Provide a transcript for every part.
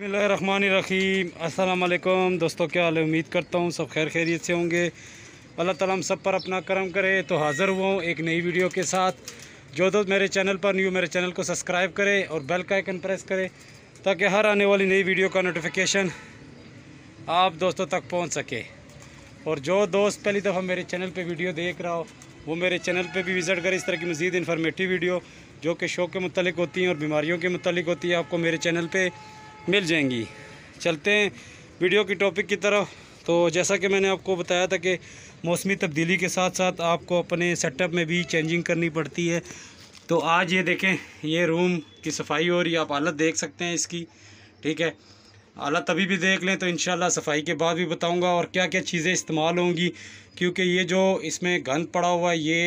रहीम अस्सलाम वालेकुम दोस्तों क्या हाल उम्मीद करता हूँ सब खैर खैरियत से होंगे अल्लाह ताला हम सब पर अपना करम करे तो हाज़र हुआ हूँ एक नई वीडियो के साथ जो दोस्त मेरे चैनल पर न्यू मेरे चैनल को सब्सक्राइब करें और बेल का आइकन प्रेस करें ताकि हर आने वाली नई वीडियो का नोटिफिकेशन आप दोस्तों तक पहुँच सके और जो दोस्त पहली दफ़ा मेरे चैनल पर वीडियो देख रहा हो वो मेरे चैनल पर भी विज़िट करें इस तरह की मज़ीद इन्फॉर्मेटिव वीडियो जो कि शो के मतलब होती हैं और बीमारियों के मतलब होती है आपको मेरे चैनल पर मिल जाएंगी चलते हैं वीडियो की टॉपिक की तरफ तो जैसा कि मैंने आपको बताया था कि मौसमी तब्दीली के साथ साथ आपको अपने सेटअप में भी चेंजिंग करनी पड़ती है तो आज ये देखें ये रूम की सफाई हो रही है आप हालत देख सकते हैं इसकी ठीक है हालत तभी भी देख लें तो इन सफाई के बाद भी बताऊँगा और क्या क्या चीज़ें इस्तेमाल होंगी क्योंकि ये जो इसमें गंद पड़ा हुआ है ये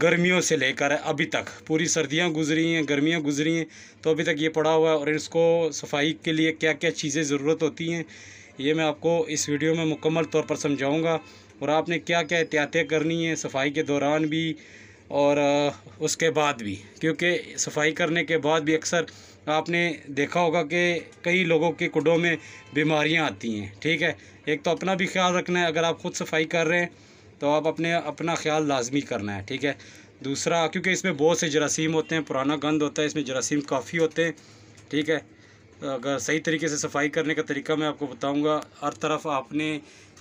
गर्मियों से लेकर अभी तक पूरी सर्दियाँ गुजरी हैं गर्मियाँ गुजरी हैं तो अभी तक ये पड़ा हुआ है और इसको सफाई के लिए क्या क्या चीज़ें ज़रूरत होती हैं ये मैं आपको इस वीडियो में मुकम्मल तौर पर समझाऊँगा और आपने क्या क्या एहतियातें करनी है सफाई के दौरान भी और उसके बाद भी क्योंकि सफाई करने के बाद भी अक्सर आपने देखा होगा कि कई लोगों के कुडों में बीमारियां आती हैं ठीक है एक तो अपना भी ख्याल रखना है अगर आप ख़ुद सफाई कर रहे हैं तो आप अपने अपना ख्याल लाजमी करना है ठीक है दूसरा क्योंकि इसमें बहुत से जरासीम होते हैं पुराना गंद होता है इसमें जरासीम काफ़ी होते हैं ठीक है अगर सही तरीके से सफाई करने का तरीका मैं आपको बताऊंगा हर तरफ आपने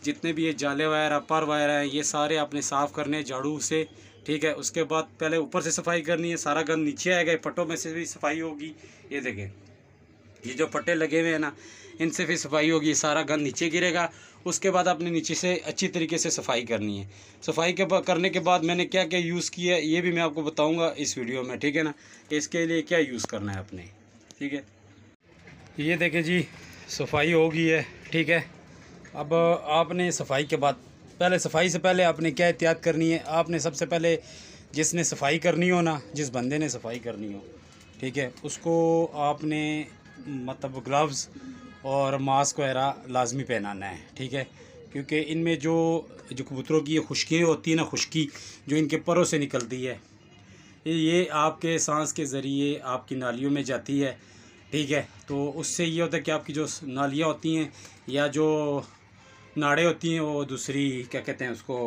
जितने भी ये जाले वायर अपार वायर हैं ये सारे आपने साफ़ करने झाड़ू से ठीक है उसके बाद पहले ऊपर से सफाई करनी है सारा गंद नीचे आएगा पटों में से भी सफाई होगी ये देखें ये जो पट्टे लगे हुए हैं ना इनसे फिर सफाई होगी सारा गंद नीचे गिरेगा उसके बाद आपने नीचे से अच्छी तरीके से सफाई करनी है सफाई के करने के बाद मैंने क्या क्या यूज़ किया ये भी मैं आपको बताऊँगा इस वीडियो में ठीक है ना इसके लिए क्या यूज़ करना है आपने ठीक है ये देखें जी सफाई हो गई है ठीक है अब आपने सफाई के बाद पहले सफाई से पहले आपने क्या एहतियात करनी है आपने सबसे पहले जिसने सफाई करनी हो ना जिस बंदे ने सफाई करनी हो ठीक है उसको आपने मतलब ग्लव्स और मास्क वगैरह लाजमी पहनाना है ठीक है क्योंकि इनमें जो जो कबूतरों की ये खुश्कियाँ होती हैं ना खुश्की जो इनके परों से निकलती है ये आपके सांस के ज़रिए आपकी नालियों में जाती है ठीक है तो उससे ये होता है कि आपकी जो नालियाँ होती हैं या जो नाड़े होती हैं वो दूसरी क्या कहते हैं उसको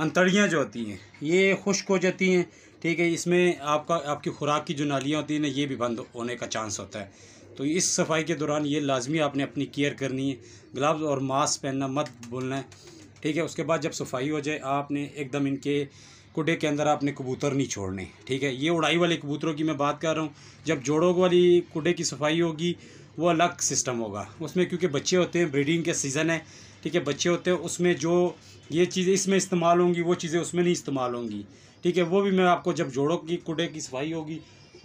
अंतड़ियाँ जो होती हैं ये खुश्क हो जाती हैं ठीक है इसमें आपका आपकी खुराक की जो नालियाँ होती हैं ना ये भी बंद होने का चांस होता है तो इस सफाई के दौरान ये लाजमी आपने अपनी केयर करनी है ग्लव्स और मास्क पहनना मत भूलना है ठीक है उसके बाद जब सफाई हो जाए आपने एकदम इनके कुडे के अंदर आपने कबूतर नहीं छोड़ने ठीक है ये उड़ाई वाले कबूतरों की मैं बात कर रहा हूँ जब जोड़ों वाली कुडे की सफाई होगी वो अलग सिस्टम होगा उसमें क्योंकि बच्चे होते हैं ब्रीडिंग के सीज़न है ठीक है बच्चे होते हैं उसमें जो ये चीज़ें इसमें इस्तेमाल होंगी वो चीज़ें उसमें नहीं इस्तेमाल होंगी ठीक है वो भी मैं आपको जब जोड़ों की कुडे की सफाई होगी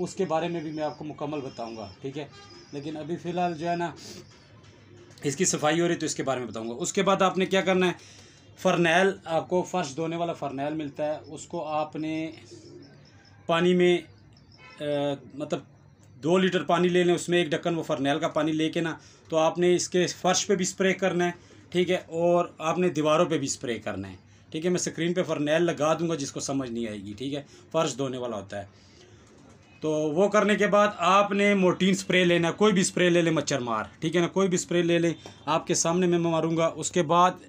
उसके बारे में भी मैं आपको मुकम्मल बताऊँगा ठीक है लेकिन अभी फ़िलहाल जो है ना इसकी सफाई हो रही तो इसके बारे में बताऊँगा उसके बाद आपने क्या करना है फरनेल आपको फर्श धोने वाला फरनेल मिलता है उसको आपने पानी में आ, मतलब दो लीटर पानी ले लें उसमें एक ढक्कन वो फरनेल का पानी लेके ना तो आपने इसके फर्श पे भी स्प्रे करना है ठीक है और आपने दीवारों पे भी स्प्रे करना है ठीक है मैं स्क्रीन पे फरनेल लगा दूंगा जिसको समझ नहीं आएगी ठीक है फ़र्श धोने वाला होता है तो वो करने के बाद आपने मोटीन स्प्रे लेना कोई भी स्प्रे ले लें मच्छर मार ठीक है ना कोई भी स्प्रे ले लें आपके सामने मैं मारूंगा उसके बाद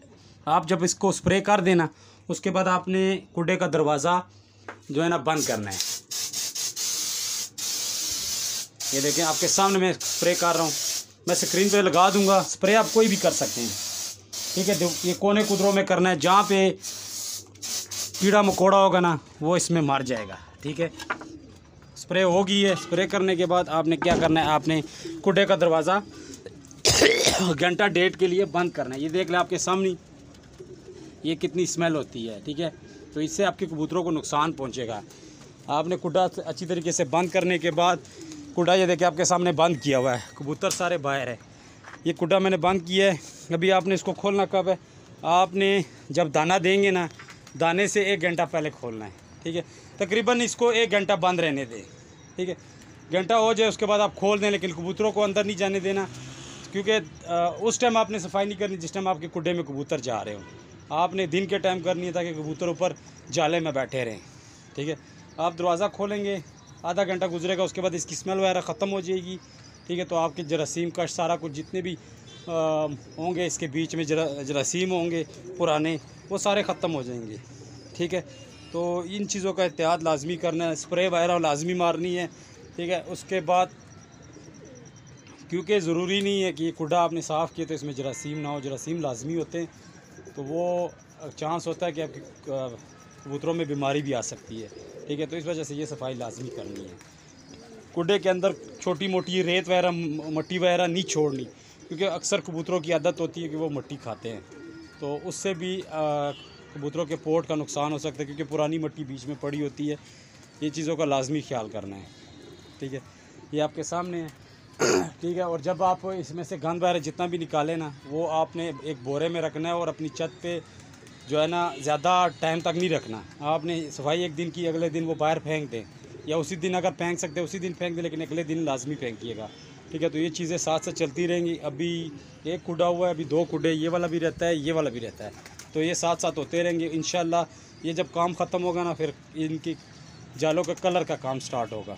आप जब इसको स्प्रे कर देना उसके बाद आपने कुडे का दरवाज़ा जो है ना बंद करना है ये देखें आपके सामने मैं स्प्रे कर रहा हूँ मैं स्क्रीन पे लगा दूंगा स्प्रे आप कोई भी कर सकते हैं ठीक है ये कोने कुदरों में करना है जहाँ पे कीड़ा मकोड़ा होगा ना वो इसमें मर जाएगा ठीक है स्प्रे हो गई है स्प्रे करने के बाद आपने क्या करना है आपने कुटे का दरवाज़ा घंटा डेट के लिए बंद करना है ये देख लें आपके सामने ये कितनी स्मेल होती है ठीक है तो इससे आपके कबूतरों को नुकसान पहुंचेगा आपने कुडा अच्छी तरीके से बंद करने के बाद कुडा ये देखिए आपके सामने बंद किया हुआ है कबूतर सारे बाहर है ये कुडा मैंने बंद किया है अभी आपने इसको खोलना कब है आपने जब दाना देंगे ना दाने से एक घंटा पहले खोलना है ठीक है तकरीबन इसको एक घंटा बंद रहने दें ठीक है घंटा हो जाए उसके बाद आप खोल दें लेकिन कबूतरों को अंदर नहीं जाने देना क्योंकि उस टाइम आपने सफाई नहीं करनी जिस टाइम आपके कुडे में कबूतर जा रहे हो आपने दिन के टाइम करनी है ताकि कबूतर ऊपर जाले में बैठे रहें ठीक है आप दरवाज़ा खोलेंगे आधा घंटा गुजरेगा उसके बाद इसकी स्मेल वगैरह ख़त्म हो जाएगी ठीक है तो आपके जरासीम का सारा कुछ जितने भी होंगे इसके बीच में जरा जरासीम होंगे पुराने वो सारे ख़त्म हो जाएंगे ठीक है तो इन चीज़ों का एहतियात लाजमी करना है स्प्रे वगैरह लाजमी मारनी है ठीक है उसके बाद क्योंकि ज़रूरी नहीं है कि कुडा आपने साफ़ किए तो इसमें जरासीम ना हो जरासीम लाजमी होते हैं तो वो चांस होता है कि आपकी कबूतरों में बीमारी भी आ सकती है ठीक है तो इस वजह से ये सफाई लाजमी करनी है कुडे के अंदर छोटी मोटी रेत वगैरह मट्टी वगैरह नहीं छोड़नी क्योंकि अक्सर कबूतरों की आदत होती है कि वो मट्टी खाते हैं तो उससे भी आ, कबूतरों के पोर्ट का नुकसान हो सकता है क्योंकि पुरानी मट्टी बीच में पड़ी होती है ये चीज़ों का लाजमी ख्याल करना है ठीक है ये आपके सामने है ठीक है और जब आप इसमें से गंद वगैरह जितना भी निकालें ना वो आपने एक बोरे में रखना है और अपनी छत पे जो है ना ज़्यादा टाइम तक नहीं रखना आपने सफाई एक दिन की अगले दिन वो बाहर फेंक दें या उसी दिन अगर फेंक सकते हैं उसी दिन फेंक दें लेकिन अगले दिन लाजमी फेंकिएगा ठीक है तो ये चीज़ें साथ साथ चलती रहेंगी अभी एक कुडा हुआ है अभी दो कुडे ये वाला भी रहता है ये वाला भी रहता है तो ये साथ साथ होते रहेंगे इन ये जब काम ख़त्म होगा ना फिर इनकी जालों का कलर का काम स्टार्ट होगा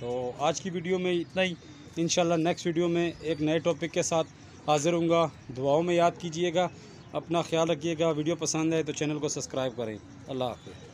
तो आज की वीडियो में इतना ही इन नेक्स्ट वीडियो में एक नए टॉपिक के साथ हाज़िर हूँ दुआओं में याद कीजिएगा अपना ख्याल रखिएगा वीडियो पसंद आए तो चैनल को सब्सक्राइब करें अल्लाह हाफ़